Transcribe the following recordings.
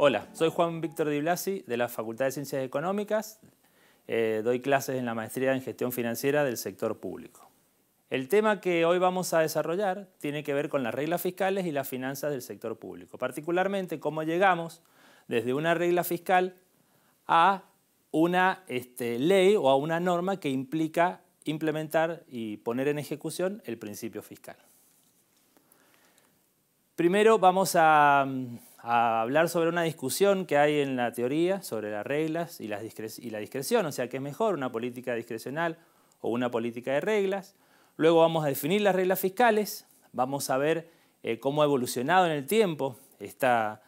Hola, soy Juan Víctor Di Blasi de la Facultad de Ciencias Económicas. Eh, doy clases en la maestría en gestión financiera del sector público. El tema que hoy vamos a desarrollar tiene que ver con las reglas fiscales y las finanzas del sector público, particularmente cómo llegamos desde una regla fiscal a una este, ley o a una norma que implica implementar y poner en ejecución el principio fiscal. Primero vamos a mm, a hablar sobre una discusión que hay en la teoría sobre las reglas y, la discreción, o sea, qué es mejor, una política discrecional o una política de reglas. Luego vamos a definir las reglas fiscales, vamos a ver eh, cómo ha evolucionado en el tiempo esta,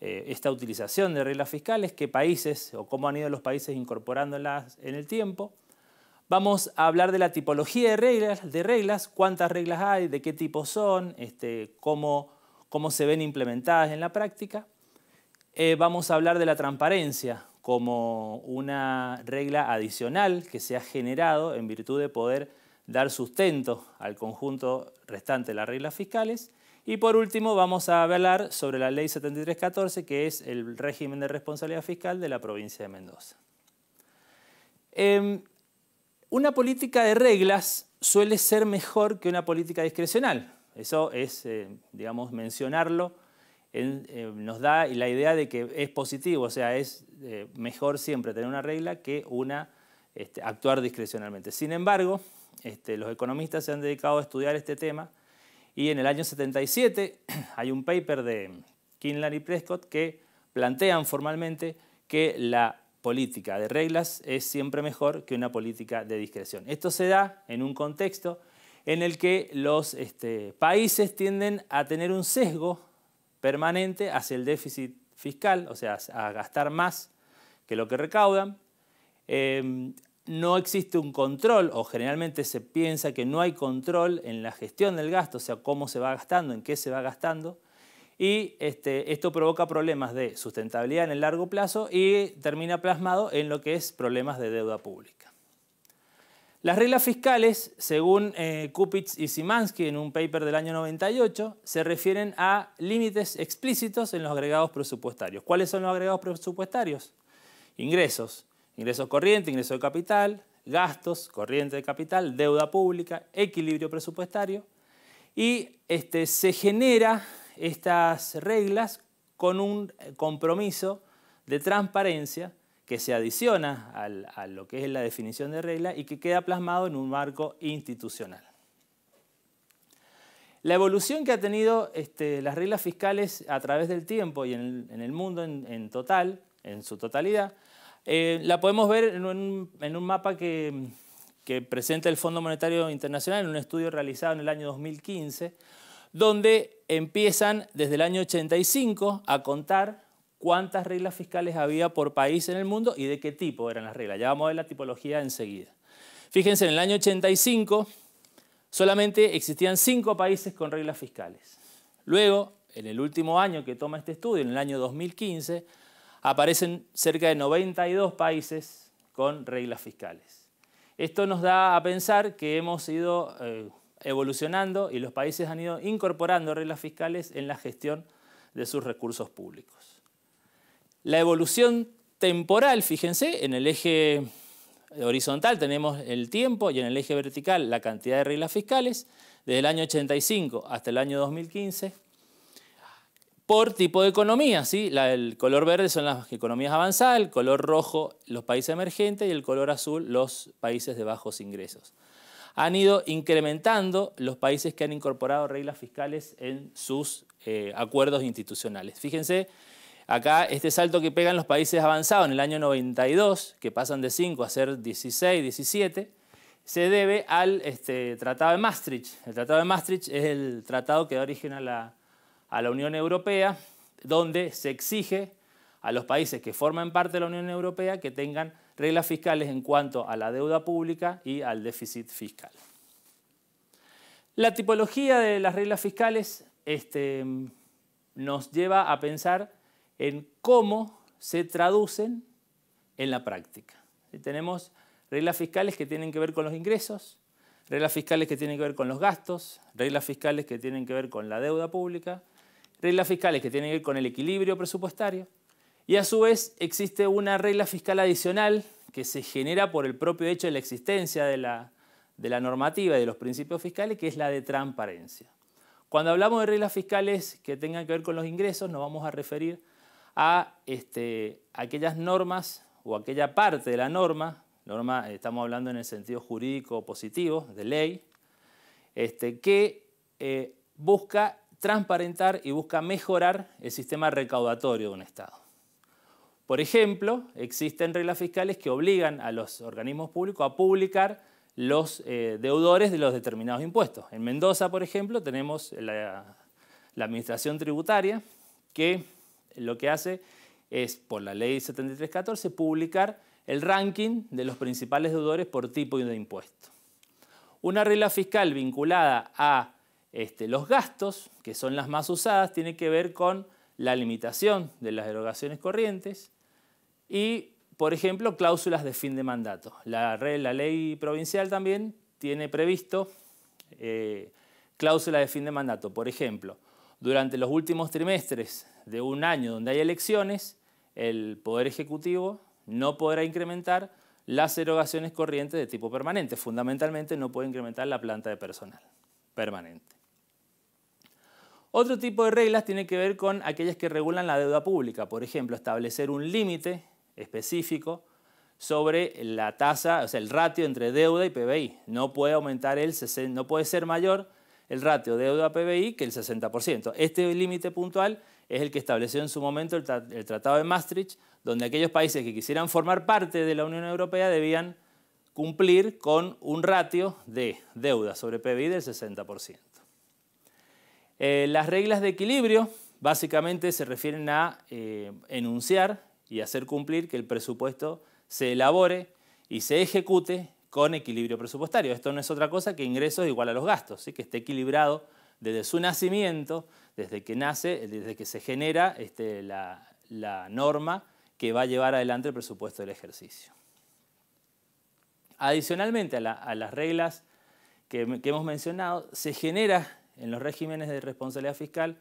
eh, esta, utilización de reglas fiscales, qué países o cómo han ido los países incorporándolas en el tiempo. Vamos a hablar de la tipología de reglas, de reglas cuántas reglas hay, de qué tipo son, este, cómo cómo se ven implementadas en la práctica. Eh, vamos a hablar de la transparencia como una regla adicional que se ha generado en virtud de poder dar sustento al conjunto restante de las reglas fiscales. Y por último vamos a hablar sobre la ley 7314 que es el régimen de responsabilidad fiscal de la provincia de Mendoza. Em, una política de reglas suele ser mejor que una política discrecional. Eso es, eh, digamos, mencionarlo eh, nos da la idea de que es positivo, o sea, es eh, mejor siempre tener una regla que una este, actuar discrecionalmente. Sin embargo, este, los economistas se han dedicado a estudiar este tema y en el año 77 hay un paper de Kinlan y Prescott que plantean formalmente que la política de reglas es siempre mejor que una política de discreción. Esto se da en un contexto en el que los este, países tienden a tener un sesgo permanente hacia el déficit fiscal, o sea, a gastar más que lo que recaudan. Em, no existe un control, o generalmente se piensa que no hay control en la gestión del gasto, o sea, cómo se va gastando, en qué se va gastando. Y este, esto provoca problemas de sustentabilidad en el largo plazo y termina plasmado en lo que es problemas de deuda pública. Las reglas fiscales, según eh, y Simansky en un paper del año 98, se refieren a límites explícitos en los agregados presupuestarios. ¿Cuáles son los agregados presupuestarios? Ingresos, ingresos corrientes, ingreso de capital, gastos, corriente de capital, deuda pública, equilibrio presupuestario. Y este, se genera estas reglas con un eh, compromiso de transparencia que se adiciona a lo que es la definición de regla y que queda plasmado en un marco institucional. La evolución que ha tenido este, las reglas fiscales a través del tiempo y en el, mundo en, total, en su totalidad, eh, la podemos ver en un, mapa que, que presenta el Fondo Monetario Internacional en un estudio realizado en el año 2015, donde empiezan desde el año 85 a contar cuántas reglas fiscales había por país en el mundo y de qué tipo eran las reglas. Ya vamos a ver la tipología enseguida. Fíjense, en el año 85 solamente existían cinco países con reglas fiscales. Luego, en el último año que toma este estudio, en el año 2015, aparecen cerca de 92 países con reglas fiscales. Esto nos da a pensar que hemos ido eh, evolucionando y los países han ido incorporando reglas fiscales en la gestión de sus recursos públicos. La evolución temporal, fíjense, en el eje horizontal tenemos el tiempo y en el eje vertical la cantidad de reglas fiscales, desde el año 85 hasta el año 2015, por tipo de economía. ¿sí? el color verde son las economías avanzadas, el color rojo los países emergentes y el color azul los países de bajos ingresos. Han ido incrementando los países que han incorporado reglas fiscales en sus eh, acuerdos institucionales. Fíjense Acá este salto que pegan los países avanzados en el año 92, que pasan de 5 a ser 16, 17, se debe al este, Tratado de Maastricht. El Tratado de Maastricht es el tratado que da origen a la, Unión Europea, donde se exige a los países que forman parte de la Unión Europea que tengan reglas fiscales en cuanto a la deuda pública y al déficit fiscal. La tipología de las reglas fiscales este, nos lleva a pensar en cómo se traducen en la práctica. tenemos reglas fiscales que tienen que ver con los ingresos, reglas fiscales que tienen que ver con los gastos, reglas fiscales que tienen que ver con la deuda pública, reglas fiscales que tienen que ver con el equilibrio presupuestario. Y a su vez existe una regla fiscal adicional que se genera por el propio hecho de la existencia de la, de la normativa y de los principios fiscales, que es la de transparencia. Cuando hablamos de reglas fiscales que tengan que ver con los ingresos, nos vamos a referir a este, aquellas normas o aquella parte de la norma, norma estamos hablando en el sentido jurídico positivo, de ley, este, que eh, busca transparentar y busca mejorar el sistema recaudatorio de un Estado. Por ejemplo, existen reglas fiscales que obligan a los organismos públicos a publicar los eh, deudores de los determinados impuestos. En Mendoza, por ejemplo, tenemos la, la administración tributaria que lo que hace es, por la ley 7314, publicar el ranking de los principales deudores por tipo de impuesto. Una regla fiscal vinculada a este, los gastos, que son las más usadas, tiene que ver con la limitación de las erogaciones corrientes y, por ejemplo, cláusulas de fin de mandato. La, ley provincial también tiene previsto eh, cláusulas de fin de mandato. Por ejemplo, durante los últimos trimestres de un año donde hay elecciones, el Poder Ejecutivo no podrá incrementar las erogaciones corrientes de tipo permanente. Fundamentalmente no puede incrementar la planta de personal permanente. Otro tipo de reglas tiene que ver con aquellas que regulan la deuda pública. Por ejemplo, establecer un límite específico sobre la tasa, o sea, el ratio entre deuda y PBI. No puede aumentar el no puede ser mayor el ratio deuda PBI que el 60%. Este límite puntual es el que estableció en su momento el, Tratado de Maastricht, donde aquellos países que quisieran formar parte de la Unión Europea debían cumplir con un ratio de deuda sobre PBI del 60%. Eh, las reglas de equilibrio básicamente se refieren a eh, enunciar y hacer cumplir que el presupuesto se elabore y se ejecute con equilibrio presupuestario. Esto no es otra cosa que ingresos igual a los gastos, que esté equilibrado desde su nacimiento, desde que nace, eh, desde que se genera este, la, norma que va a llevar adelante el presupuesto del ejercicio. Adicionalmente a, las reglas que, que, hemos mencionado, se genera en los regímenes de responsabilidad fiscal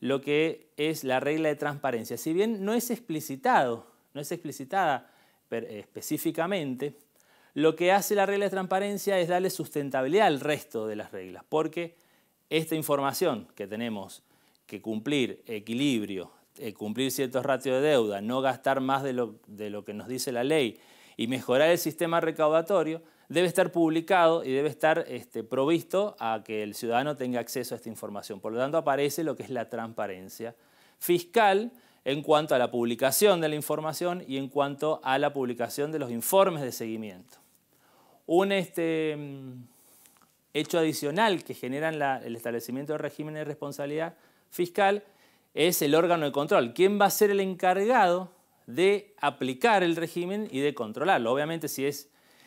lo que es la regla de transparencia. Si bien no es explicitado, no es explicitada eh, específicamente, lo que hace la regla de transparencia es darle sustentabilidad al resto de las reglas, porque esta información que tenemos que cumplir, equilibrio, eh, cumplir ciertos ratios de deuda, no gastar más de lo, que nos dice la ley y mejorar el sistema recaudatorio, debe estar publicado y debe estar este, provisto a que el ciudadano tenga acceso a esta información. Por lo tanto, aparece lo que es la transparencia fiscal en cuanto a la publicación de la información y en cuanto a la publicación de los informes de seguimiento. Un este, mm, hecho adicional que generan el establecimiento de regímenes de responsabilidad fiscal es el órgano de control. ¿Quién va a ser el encargado de aplicar el régimen y de controlarlo? Obviamente si,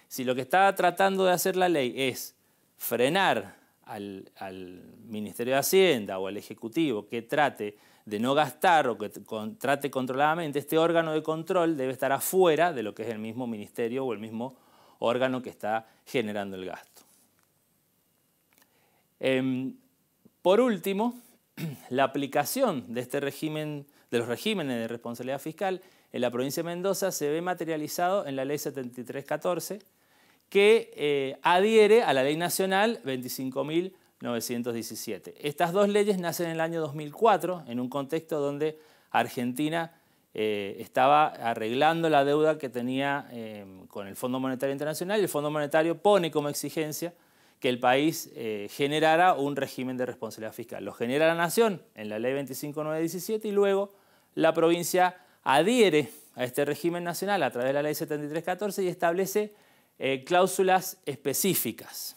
si lo que está tratando de hacer la ley es frenar al, al Ministerio de Hacienda o al Ejecutivo que trate de no gastar o que trate controladamente, este órgano de control debe estar afuera de lo que es el mismo ministerio o el mismo órgano que está generando el gasto. Em, por último, la aplicación de este régimen, de los regímenes de responsabilidad fiscal en la provincia de Mendoza se ve materializado en la Ley 7314, que eh, adhiere a la Ley Nacional 25.917. Estas dos leyes nacen en el año 2004, en un contexto donde Argentina eh, estaba arreglando la deuda que tenía eh, con el Fondo Monetario Internacional y el Fondo Monetario pone como exigencia que el país eh, generara un régimen de responsabilidad fiscal. Lo genera la nación en la ley 25917 y luego la provincia adhiere a este régimen nacional a través de la ley 7314 y establece cláusulas específicas,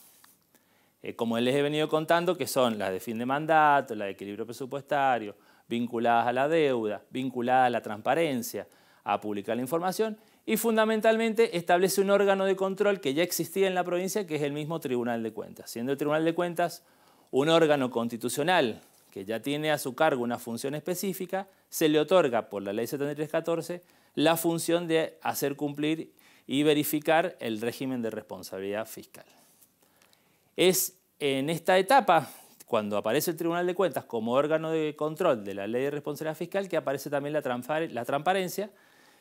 como les he venido contando, que son las de fin de mandato, la de equilibrio presupuestario, vinculadas a la deuda, vinculadas a la transparencia, a publicar la información y fundamentalmente establece un órgano de control que ya existía en la provincia que es el mismo Tribunal de Cuentas, siendo el Tribunal de Cuentas un órgano constitucional que ya tiene a su cargo una función específica, se le otorga por la ley 7314 la función de hacer cumplir y verificar el régimen de responsabilidad fiscal. Es en esta etapa cuando aparece el Tribunal de Cuentas como órgano de control de la Ley de Responsabilidad Fiscal, que aparece también la, transparencia,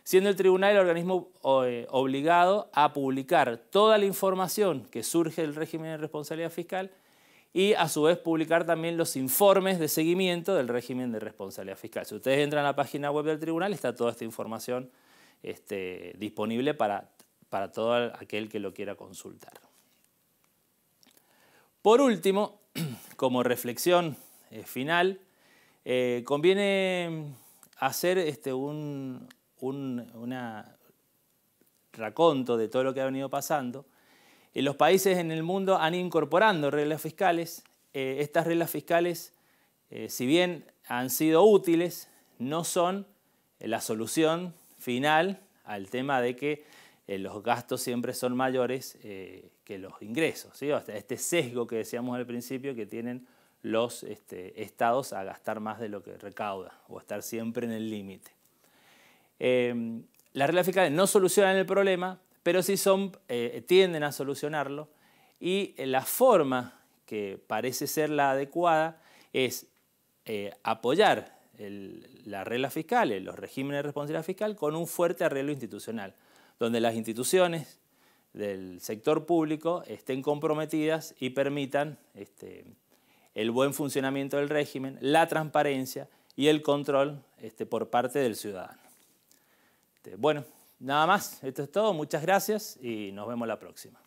siendo el tribunal el organismo eh, obligado a publicar toda la información que surge del régimen de responsabilidad fiscal y a su vez publicar también los informes de seguimiento del régimen de responsabilidad fiscal. Si ustedes entran a la página web del tribunal está toda esta información este, disponible para, para todo aquel que lo quiera consultar. Por último, como reflexión eh, final, eh, conviene mm, hacer este, un, raconto de todo lo que ha venido pasando. Eh, los países en el mundo han incorporado reglas fiscales. estas reglas fiscales, si bien han sido útiles, no son la solución final al tema de que eh, los gastos siempre son mayores eh, que los ingresos. hasta este sesgo que decíamos al principio que tienen los este, estados a gastar más de lo que recauda o estar siempre en el límite. Em, las reglas fiscales no solucionan el problema, pero sí son, eh, tienden a solucionarlo y la forma que parece ser la adecuada es apoyar las reglas fiscales, los regímenes de responsabilidad fiscal con un fuerte arreglo institucional donde las instituciones del sector público estén comprometidas y permitan este, el buen funcionamiento del régimen, la transparencia y el control este, por parte del ciudadano. Este, bueno, nada más, esto es todo, muchas gracias y nos vemos la próxima.